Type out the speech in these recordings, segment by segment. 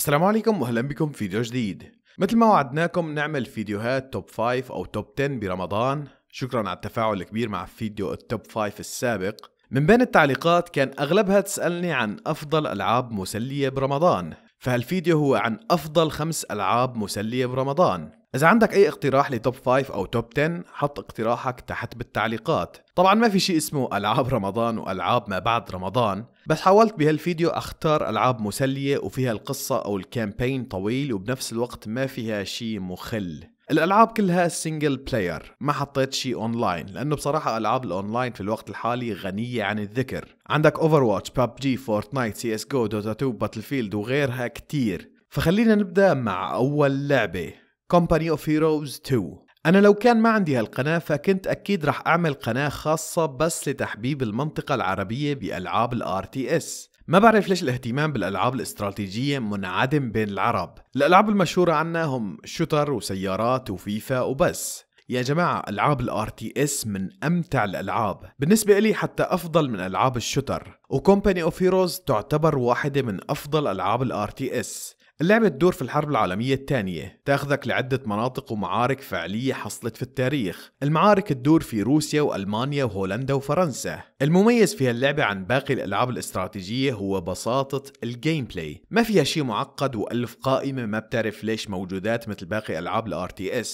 السلام عليكم واهلا بكم فيديو جديد مثل ما وعدناكم نعمل فيديوهات توب 5 او توب 10 برمضان شكرا على التفاعل الكبير مع فيديو التوب 5 السابق من بين التعليقات كان اغلبها تسالني عن افضل العاب مسليه برمضان فهالفيديو هو عن افضل خمس العاب مسليه برمضان إذا عندك أي اقتراح لتوب 5 أو توب 10 حط اقتراحك تحت بالتعليقات طبعا ما في شيء اسمه ألعاب رمضان وألعاب ما بعد رمضان بس حاولت بهالفيديو أختار ألعاب مسلية وفيها القصة أو الكامبين طويل وبنفس الوقت ما فيها شيء مخل الالعاب كلها سنجل بلاير ما حطيت شيء اونلاين لانه بصراحه العاب الاونلاين في الوقت الحالي غنيه عن الذكر عندك اوفر واتش باب جي فورتنايت سي اس جو دوتا 2 باتل فيلد وغيرها كتير فخلينا نبدا مع اول لعبه كومباني اوف هيروز 2 أنا لو كان ما عندي هالقناة فكنت أكيد رح أعمل قناة خاصة بس لتحبيب المنطقة العربية بألعاب الار تي اس ما بعرف ليش الاهتمام بالألعاب الاستراتيجية منعدم بين العرب الألعاب المشهورة عنا هم شوتر وسيارات وفيفا وبس يا جماعة ألعاب الار تي اس من أمتع الألعاب بالنسبة إلي حتى أفضل من ألعاب الشوتر وكومباني اوف هيروز تعتبر واحدة من أفضل ألعاب الار تي اس اللعبة تدور في الحرب العالمية الثانية تاخذك لعدة مناطق ومعارك فعلية حصلت في التاريخ المعارك تدور في روسيا وألمانيا وهولندا وفرنسا المميز في هاللعبة عن باقي الألعاب الاستراتيجية هو بساطة الجيم بلاي ما فيها شيء معقد وألف قائمة ما بتعرف ليش موجودات مثل باقي ألعاب الـ RTS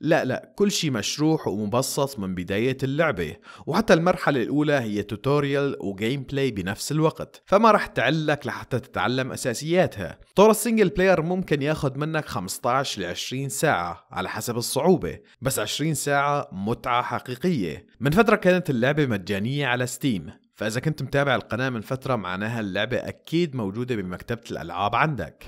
لا لا كل شيء مشروح ومبسط من بداية اللعبة وحتى المرحلة الأولى هي توتوريال وجيم بلاي بنفس الوقت فما رح تعلك لحتى تتعلم أساسياتها طور السنجل بلاير ممكن ياخد منك 15 ل 20 ساعة على حسب الصعوبة بس 20 ساعة متعة حقيقية من فترة كانت اللعبة مجانية على ستيم فإذا كنت متابع القناة من فترة معناها اللعبة أكيد موجودة بمكتبة الألعاب عندك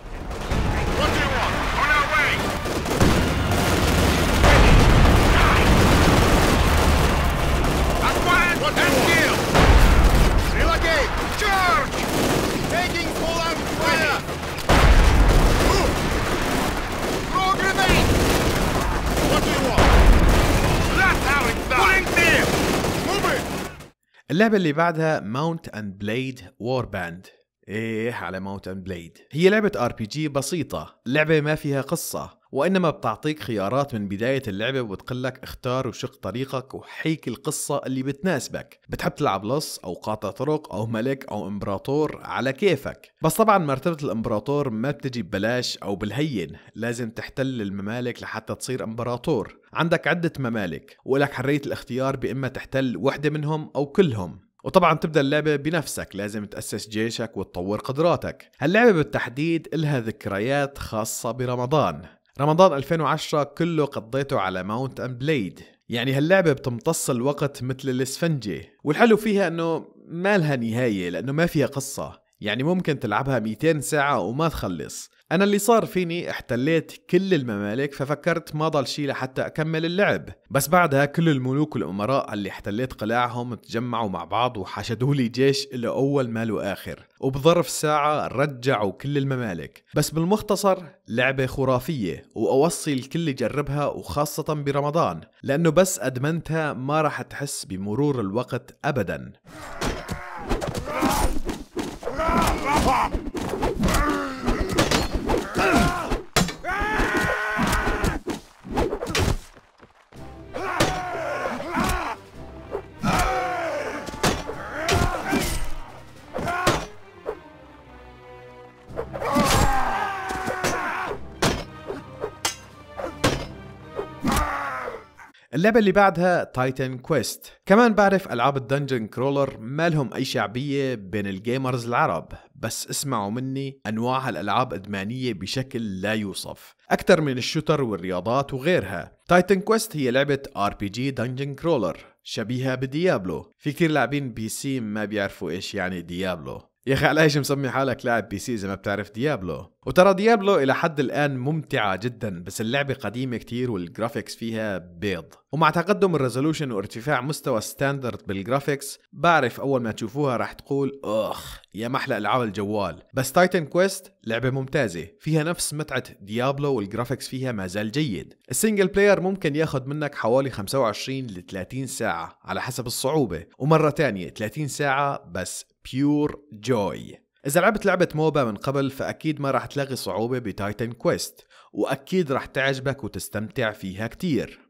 اللعبة اللي بعدها ماونت اند بليد وور باند ايه على ماونت اند بليد هي لعبة ار بي جي بسيطة لعبة ما فيها قصة وإنما بتعطيك خيارات من بداية اللعبة وبتقلك اختار وشق طريقك وحيك القصة اللي بتناسبك بتحب تلعب لص أو قاطع طرق أو ملك أو إمبراطور على كيفك بس طبعا مرتبة الإمبراطور ما بتجي ببلاش أو بالهين لازم تحتل الممالك لحتى تصير إمبراطور عندك عدة ممالك ولك حرية الاختيار بإما تحتل وحدة منهم أو كلهم وطبعا تبدا اللعبه بنفسك لازم تاسس جيشك وتطور قدراتك هاللعبه بالتحديد لها ذكريات خاصه برمضان رمضان 2010 كله قضيته على ماونت أند بليد يعني هاللعبة بتمتص الوقت مثل الاسفنجة والحلو فيها انه ما لها نهاية لانه ما فيها قصة يعني ممكن تلعبها 200 ساعة وما تخلص أنا اللي صار فيني احتليت كل الممالك ففكرت ما ضل شي لحتى أكمل اللعب بس بعدها كل الملوك والأمراء اللي احتليت قلاعهم تجمعوا مع بعض وحشدوا لي جيش إلى أول ما آخر وبظرف ساعة رجعوا كل الممالك بس بالمختصر لعبة خرافية وأوصي الكل يجربها وخاصة برمضان لأنه بس أدمنتها ما راح تحس بمرور الوقت أبداً Pop! اللعبة اللي بعدها تايتن كويست كمان بعرف ألعاب الدنجن كرولر ما لهم أي شعبية بين الجيمرز العرب بس اسمعوا مني أنواع هالألعاب إدمانية بشكل لا يوصف أكثر من الشوتر والرياضات وغيرها تايتن كويست هي لعبة ار بي جي دنجن كرولر شبيهة بديابلو في كثير لاعبين بي سي ما بيعرفوا ايش يعني ديابلو يا اخي على ايش مسمي حالك لاعب بي سي اذا ما بتعرف ديابلو وترى ديابلو إلى حد الآن ممتعة جدا بس اللعبة قديمة كتير والجرافيكس فيها بيض ومع تقدم الريزولوشن وارتفاع مستوى ستاندرد بالجرافيكس بعرف أول ما تشوفوها رح تقول أخ يا محلى ألعاب الجوال بس تايتن كويست لعبة ممتازة فيها نفس متعة ديابلو والجرافيكس فيها ما زال جيد السنجل بلاير ممكن ياخد منك حوالي 25 ل 30 ساعة على حسب الصعوبة ومرة تانية 30 ساعة بس بيور جوي إذا لعبت لعبة موبا من قبل فأكيد ما راح تلاقي صعوبة بتايتن كويست وأكيد راح تعجبك وتستمتع فيها كتير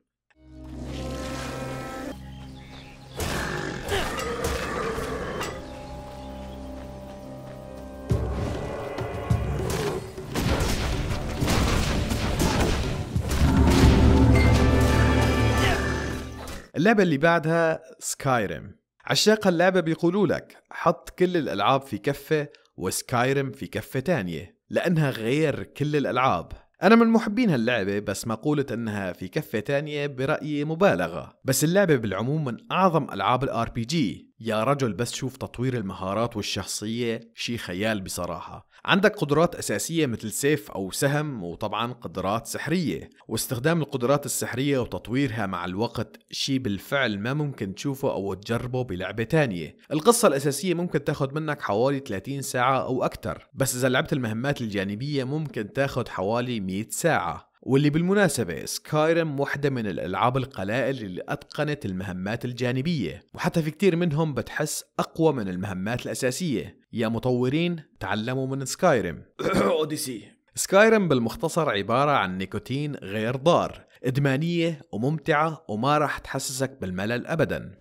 اللعبة اللي بعدها سكايريم عشاق اللعبة بيقولوا لك حط كل الألعاب في كفة وسكايرم في كفة تانية لأنها غير كل الألعاب أنا من محبين هاللعبة بس مقولة أنها في كفة تانية برأيي مبالغة بس اللعبة بالعموم من أعظم ألعاب الار بي جي يا رجل بس شوف تطوير المهارات والشخصية شي خيال بصراحة عندك قدرات أساسية مثل سيف أو سهم وطبعا قدرات سحرية واستخدام القدرات السحرية وتطويرها مع الوقت شي بالفعل ما ممكن تشوفه أو تجربه بلعبة تانية القصة الأساسية ممكن تاخد منك حوالي 30 ساعة أو أكثر بس إذا لعبت المهمات الجانبية ممكن تاخد حوالي 100 ساعة واللي بالمناسبة سكايرم واحدة من الألعاب القلائل اللي أتقنت المهمات الجانبية وحتى في كتير منهم بتحس أقوى من المهمات الأساسية يا مطورين تعلموا من سكايرم أوديسي سكايرم بالمختصر عبارة عن نيكوتين غير ضار إدمانية وممتعة وما راح تحسسك بالملل أبدا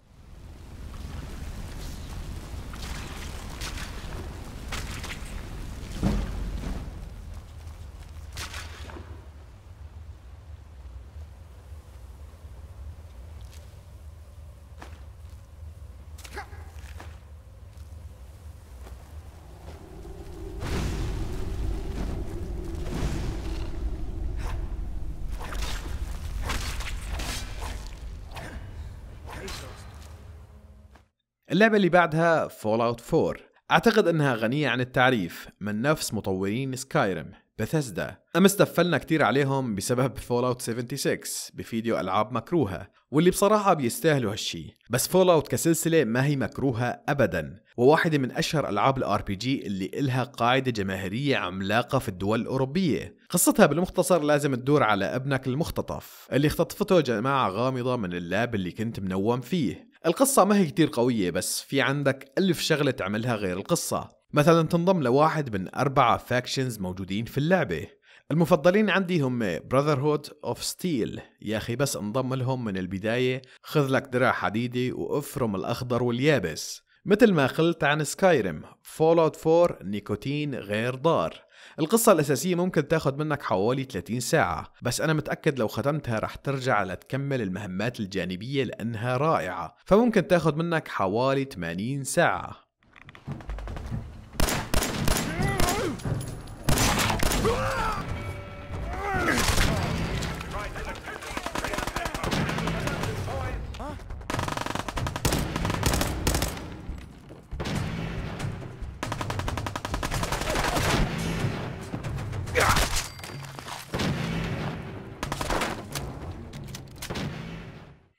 اللعبة اللي بعدها فول اوت 4 أعتقد أنها غنية عن التعريف من نفس مطورين سكايرم بثزدا أمس استفلنا كتير عليهم بسبب فول اوت 76 بفيديو ألعاب مكروهة واللي بصراحة بيستاهلوا هالشي بس فول اوت كسلسلة ما هي مكروهة أبدا وواحدة من أشهر ألعاب الار بي جي اللي إلها قاعدة جماهيرية عملاقة في الدول الأوروبية قصتها بالمختصر لازم تدور على ابنك المختطف اللي اختطفته جماعة غامضة من اللاب اللي كنت منوم فيه القصة ما هي كتير قوية بس في عندك ألف شغلة تعملها غير القصة مثلا تنضم لواحد من أربعة فاكشنز موجودين في اللعبة المفضلين عندي هم Brotherhood of Steel يا أخي بس انضم لهم من البداية خذ لك درع حديدي وافرم الأخضر واليابس مثل ما قلت عن سكايرم فول اوت 4 نيكوتين غير ضار القصة الأساسية ممكن تاخد منك حوالي 30 ساعة بس أنا متأكد لو ختمتها رح ترجع لتكمل المهمات الجانبية لأنها رائعة فممكن تاخد منك حوالي 80 ساعة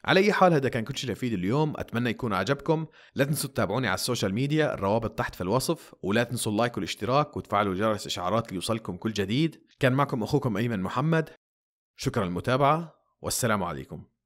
على اي حال هذا كان كل شيء لفيد اليوم اتمنى يكون عجبكم لا تنسوا تتابعوني على السوشيال ميديا الروابط تحت في الوصف ولا تنسوا اللايك والاشتراك وتفعلوا جرس اشعارات ليوصلكم كل جديد كان معكم اخوكم ايمن محمد شكرا للمتابعه والسلام عليكم